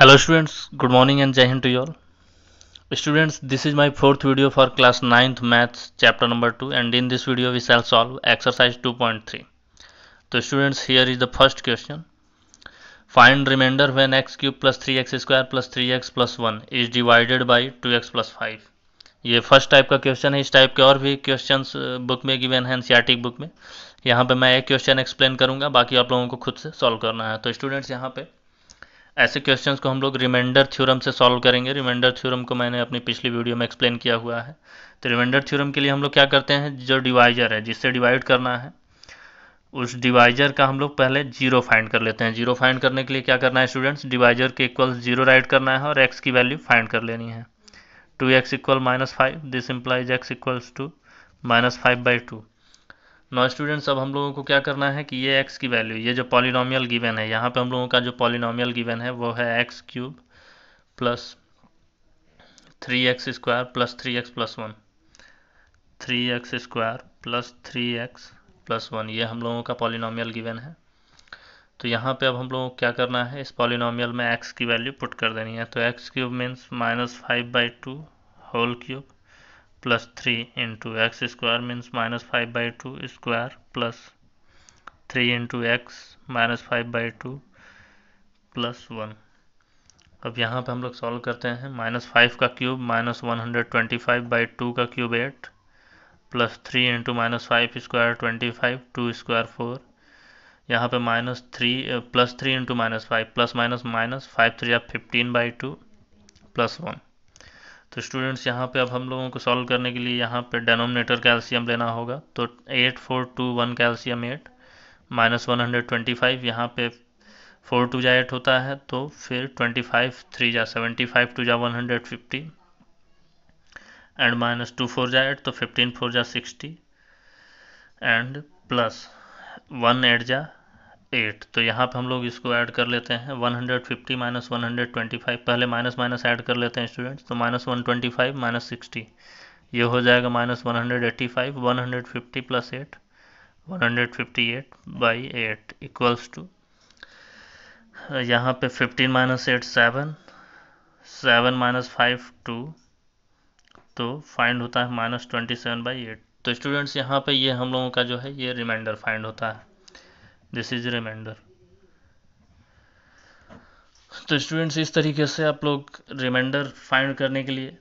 hello students good morning and जय हिंद to all students this is my fourth video for class ninth maths chapter number two and in this video we shall solve exercise two point three तो students here is the first question find remainder when x cube plus three x square plus three x plus one is divided by two x plus five ये first type का question है इस type के और भी question book uh, में given है NCERT book में यहाँ पर मैं एक क्वेश्चन एक्सप्लेन करूंगा बाकी आप लोगों को खुद से सॉल्व करना है तो स्टूडेंट्स यहाँ पे ऐसे क्वेश्चंस को हम लोग रिमाइंडर थ्योरम से सॉल्व करेंगे रिमाइंडर थ्योरम को मैंने अपनी पिछली वीडियो में एक्सप्लेन किया हुआ है तो रिमाइंडर थ्योरम के लिए हम लोग क्या करते हैं जो डिवाइजर है जिससे डिवाइड करना है उस डिवाइजर का हम लोग पहले जीरो फाइंड कर लेते हैं जीरो फाइंड करने के लिए क्या करना है स्टूडेंट्स डिवाइजर के इक्वल जीरो राइट करना है और एक्स की वैल्यू फाइंड कर लेनी है two x equal minus five this implies x equals to minus five by two now students अब हम लोगों को क्या करना है कि ये एक्स की वैल्यू ये जो पॉलिनॉमियल गिवन है यहाँ पे हम लोगों का जो पॉलिनॉमियल गिवन है वो है x cube plus three x square plus three x plus one three x square plus three x plus one ये हम लोगों का पॉलिनॉमियल गिवन है तो यहाँ पे अब हम लोगों को क्या करना है इस पॉलिनॉमियल में एक्स की वैल्यू पुट कर देनी है तो x cube means minus five by two whole cube plus three into x square means minus five by two square plus three into x minus five by two plus one अब यहाँ पे हम लोग solve करते हैं minus five का cube minus one hundred twenty five by two का cube eight plus three into minus five square twenty five two square four यहाँ पे minus three plus three into minus five plus minus minus five three या fifteen by two plus one तो students यहाँ पे अब हम लोगों को सॉल्व करने के लिए यहाँ पे डेनोमिनेटर कैल्शियम लेना होगा तो eight four two one calcium eight minus one hundred twenty five यहाँ पे फोर टू जा एट होता है तो फिर ट्वेंटी फाइव थ्री जा सेवेंटी फाइव टू जा one hundred fifty and minus two four जा एट तो फिफ्टीन फोर जा sixty and plus one eight जा एट तो यहाँ पे हम लोग इसको ऐड कर लेते हैं 150 माइनस वन पहले माइनस माइनस ऐड कर लेते हैं स्टूडेंट्स तो minus one twenty five minus sixty ये हो जाएगा minus one hundred eighty five one hundred fifty plus eight one hundred fifty eight by eight equals two यहाँ पे fifteen minus eight seven seven minus five two तो find होता है minus twenty seven by eight तो students यहाँ पे ये हम लोगों का जो है ये रिमाइंडर फाइंड होता है दिस इज रिमाइंडर तो स्टूडेंट्स इस तरीके से आप लोग रिमाइंडर फाइंड करने के लिए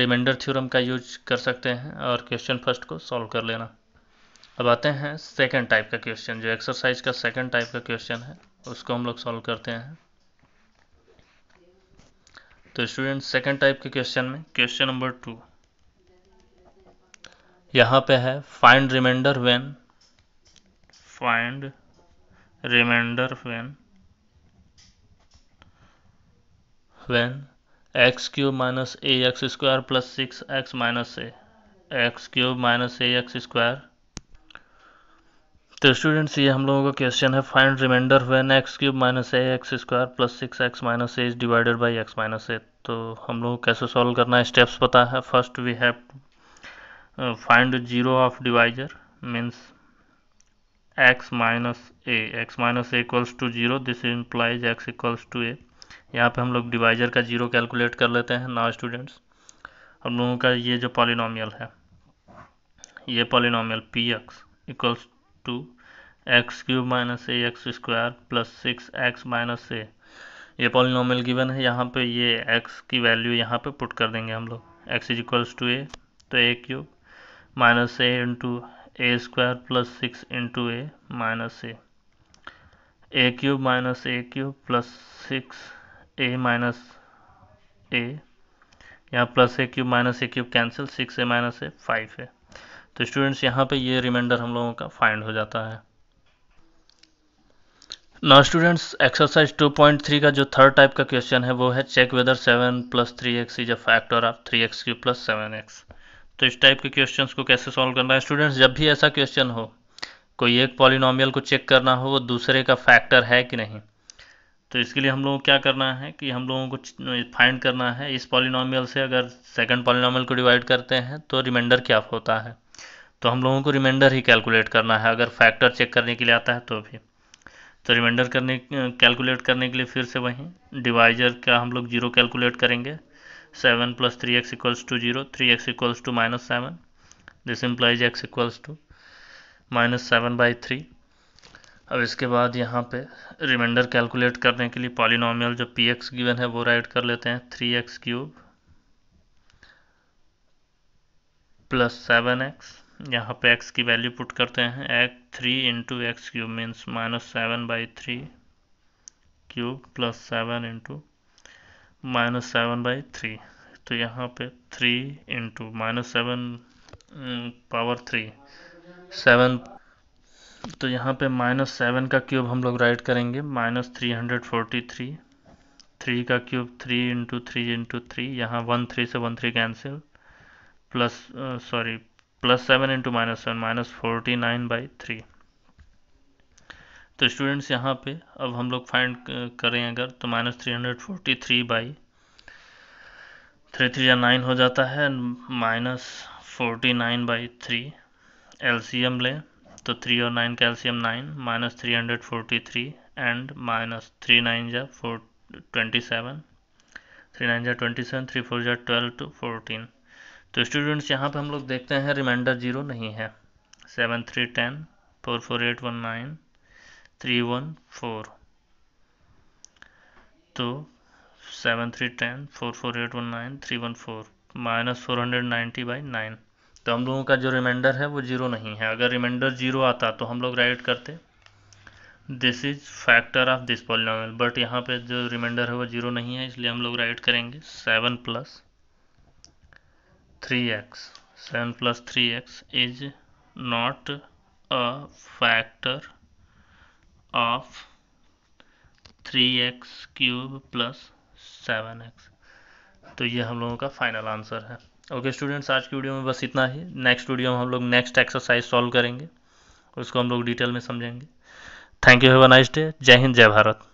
रिमाइंडर थ्योरम का यूज कर सकते हैं और क्वेश्चन फर्स्ट को सॉल्व कर लेना अब आते हैं सेकंड टाइप का क्वेश्चन जो एक्सरसाइज का सेकंड टाइप का क्वेश्चन है उसको हम लोग सॉल्व करते हैं तो स्टूडेंट सेकंड टाइप के क्वेश्चन में क्वेश्चन नंबर टू यहाँ पे है find remainder when find remainder when when x cube minus a x square plus six x minus a x cube minus a x square तो students ये हम लोगों का क्वेश्चन है find remainder when x cube minus a x square plus six x minus a is divided by x minus a तो हम लोग कैसे सॉल्व करना है स्टेप्स पता है first we have find zero of divisor means x minus a x minus a equals to zero this implies x equals to a यहाँ पे हम लोग डिवाइजर का जीरो कैलकुलेट कर लेते हैं नाउ स्टूडेंट्स हम लोगों का ये जो पॉलिनोमियल है ये polynomial P x equals to x cube minus a x square plus six x minus a ये पॉलिनॉमियल गिवन है यहाँ पे ये एक्स की वैल्यू यहाँ पे पुट कर देंगे हम लोग x is equals to a तो a cube minus a into a square plus six into a minus a a cube minus a cube plus six a minus a यहाँ plus a cube minus a cube cancel six a minus a five है तो students यहाँ पे ये reminder हम लोगों का find हो जाता है नाउ स्टूडेंट्स एक्सरसाइज 2.3 का जो थर्ड टाइप का क्वेश्चन है वो है check whether seven plus three x is a factor of three x cube plus seven x तो इस टाइप के क्वेश्चन को कैसे सॉल्व करना है स्टूडेंट्स जब भी ऐसा क्वेश्चन हो कोई एक पॉलिनोमियल को चेक करना हो वो दूसरे का फैक्टर है कि नहीं तो इसके लिए हम लोगों को क्या करना है कि हम लोगों को फाइंड करना है इस पॉलिनोमियल से अगर सेकंड पॉलिनोमियल को डिवाइड करते हैं तो रिमाइंडर क्या होता है तो हम लोगों को रिमाइंडर ही कैलकुलेट करना है अगर फैक्टर चेक करने के लिए आता है तो भी तो रिमाइंडर करने कैलकुलेट करने के लिए फिर से वहीं डिवाइजर का हम लोग जीरो कैलकुलेट करेंगे 7 plus 3x equals to 0 3x equals to minus 7 this implies x equals to minus seven by three अब इसके बाद यहाँ पे रिमाइंडर कैलकुलेट करने के लिए पॉलिनोमियल जो पी एक्स गिवन है वो राइट कर लेते हैं three x cube plus seven x यहाँ पे एक्स की वैल्यू पुट करते हैं x three into x cube means minus seven by three cube plus seven into minus seven by three तो यहाँ पे three into minus seven power three seven तो यहाँ पे माइनस सेवन का क्यूब हम लोग राइट करेंगे minus three hundred forty three three का cube three into three into three यहाँ वन थ्री से one three cancel plus sorry plus seven into minus seven minus forty nine by three तो students यहाँ पे अब हम लोग फाइंड करें अगर तो minus three hundred forty three by three three या नाइन हो जाता है minus forty nine by three LCM लें तो थ्री और नाइन का LCM nine minus three hundred forty three and minus three nine या four twenty seven three nine या ट्वेंटी सेवन थ्री फोर या ट्वेल्व टू फोर्टीन तो students यहाँ पे हम लोग देखते हैं रिमाइंडर जीरो नहीं है seven three ten four four eight one nine three one four तो seven three ten four four eight one nine three one four minus four hundred ninety by nine तो हम लोगों का जो रिमाइंडर है वो जीरो नहीं है अगर रिमाइंडर जीरो आता तो हम लोग राइट करते this is factor of this polynomial but यहाँ पे जो रिमाइंडर है वो जीरो नहीं है इसलिए हम लोग राइट करेंगे seven plus three x seven plus three x is not a factor of three x cube plus seven x तो ये हम लोगों का फाइनल आंसर है ओके okay, स्टूडेंट्स आज की वीडियो में बस इतना ही नेक्स्ट वीडियो में हम लोग नेक्स्ट एक्सरसाइज सॉल्व करेंगे उसको हम लोग डिटेल में समझेंगे thank you have a nice day जय हिंद जय भारत